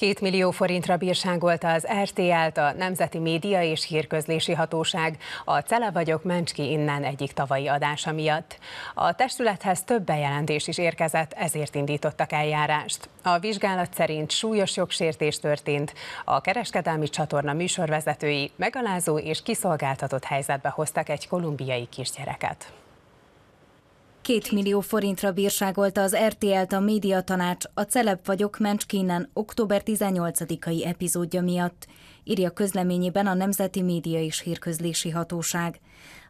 Két millió forintra bírságolta az RTL-t a Nemzeti Média és Hírközlési Hatóság a Cele vagyok Mencski innen egyik tavalyi adása miatt. A testülethez több bejelentés is érkezett, ezért indítottak eljárást. A vizsgálat szerint súlyos jogsértés történt, a kereskedelmi csatorna műsorvezetői megalázó és kiszolgáltatott helyzetbe hoztak egy kolumbiai kisgyereket. Két millió forintra bírságolta az RTL-t a média tanács a Celeb vagyok Mencs Kínen október 18-ai epizódja miatt, írja közleményében a Nemzeti Média és Hírközlési Hatóság.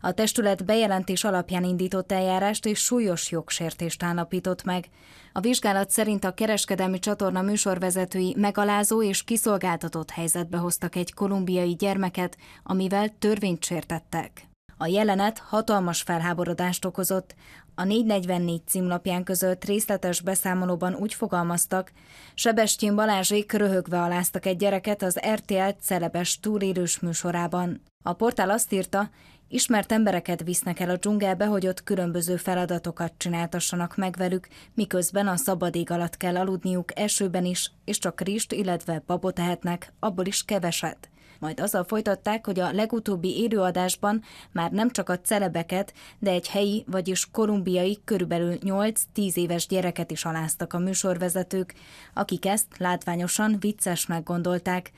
A testület bejelentés alapján indított eljárást és súlyos jogsértést állapított meg. A vizsgálat szerint a kereskedelmi csatorna műsorvezetői megalázó és kiszolgáltatott helyzetbe hoztak egy kolumbiai gyermeket, amivel törvényt sértettek. A jelenet hatalmas felháborodást okozott. A 444 címlapján között részletes beszámolóban úgy fogalmaztak, Sebestyén Balázsék röhögve aláztak egy gyereket az RTL celebes túlélős műsorában. A portál azt írta, ismert embereket visznek el a dzsungelbe, hogy ott különböző feladatokat csináltassanak meg velük, miközben a szabad ég alatt kell aludniuk esőben is, és csak rist, illetve babot ehetnek, abból is keveset majd azzal folytatták, hogy a legutóbbi élőadásban már nem csak a celebeket, de egy helyi, vagyis kolumbiai körülbelül 8-10 éves gyereket is aláztak a műsorvezetők, akik ezt látványosan viccesnek gondolták.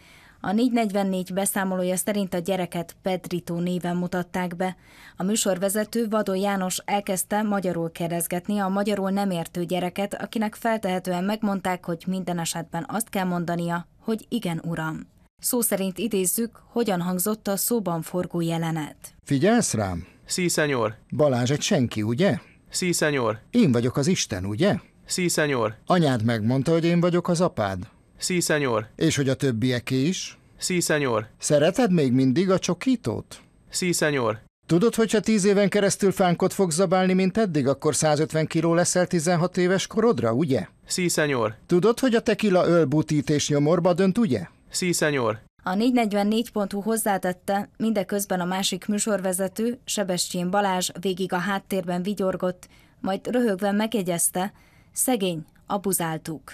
A 444 beszámolója szerint a gyereket Pedrito néven mutatták be. A műsorvezető Vadó János elkezdte magyarul kérdezgetni a magyarul nem értő gyereket, akinek feltehetően megmondták, hogy minden esetben azt kell mondania, hogy igen, uram. Szó szerint idézzük, hogyan hangzott a szóban forgó jelenet. Figyelsz rám? Sí, senyor. Balázs egy senki, ugye? Sí, senyor. Én vagyok az Isten, ugye? Sí, senyor. Anyád megmondta, hogy én vagyok az apád. Sí, senyor. És hogy a többieké is? Sí, senyor. Szereted még mindig a csokítót? Sí, senyor. Tudod, hogyha tíz éven keresztül fánkot fog zabálni, mint eddig, akkor 150 kiló leszel 16 éves korodra, ugye? Sí, senyor. Tudod, hogy a tekila ölbutít és nyomorba dönt, ugye? Sí, senyor. A 444.hu hozzátette, mindeközben a másik műsorvezető, Sebestyén Balázs végig a háttérben vigyorgott, majd röhögve megjegyezte, szegény, abuzáltuk.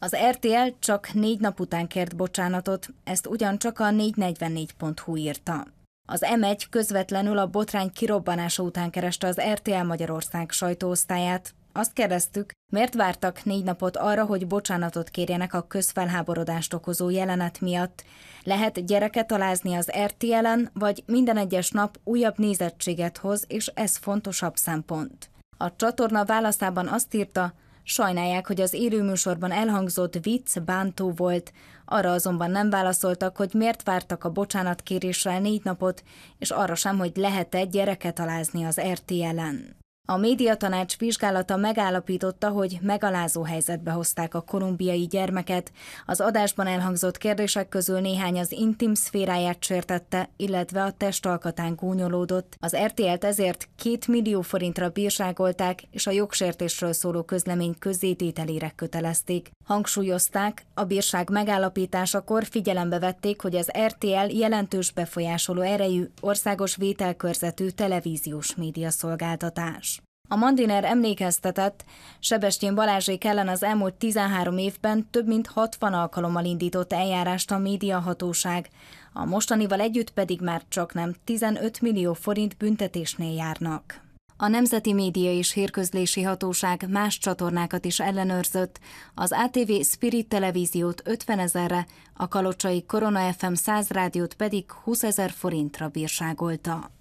Az RTL csak négy nap után kért bocsánatot, ezt ugyancsak a 444.hu írta. Az M1 közvetlenül a botrány kirobbanása után kereste az RTL Magyarország sajtóosztályát, azt kérdeztük, miért vártak négy napot arra, hogy bocsánatot kérjenek a közfelháborodást okozó jelenet miatt? Lehet gyereket találni az RTL-en, vagy minden egyes nap újabb nézettséget hoz, és ez fontosabb szempont. A csatorna válaszában azt írta, sajnálják, hogy az élőműsorban elhangzott vicc bántó volt, arra azonban nem válaszoltak, hogy miért vártak a bocsánatkéréssel négy napot, és arra sem, hogy lehet-e gyereket találni az RTL-en. A médiatanács vizsgálata megállapította, hogy megalázó helyzetbe hozták a kolumbiai gyermeket. Az adásban elhangzott kérdések közül néhány az intim szféráját sértette, illetve a testalkatán gúnyolódott. Az RTL-t ezért két millió forintra bírságolták, és a jogsértésről szóló közlemény közzétételére kötelezték. Hangsúlyozták, a bírság megállapításakor figyelembe vették, hogy az RTL jelentős befolyásoló erejű, országos vételkörzetű televíziós médiaszolgáltatás. A Mandiner emlékeztetett, Sebestyén Balázsék ellen az elmúlt 13 évben több mint 60 alkalommal indított eljárást a médiahatóság, a mostanival együtt pedig már csak nem 15 millió forint büntetésnél járnak. A Nemzeti Média és Hírközlési Hatóság más csatornákat is ellenőrzött, az ATV Spirit televíziót 50 ezerre, a Kalocsai Korona FM 100 rádiót pedig 20 ezer forintra bírságolta.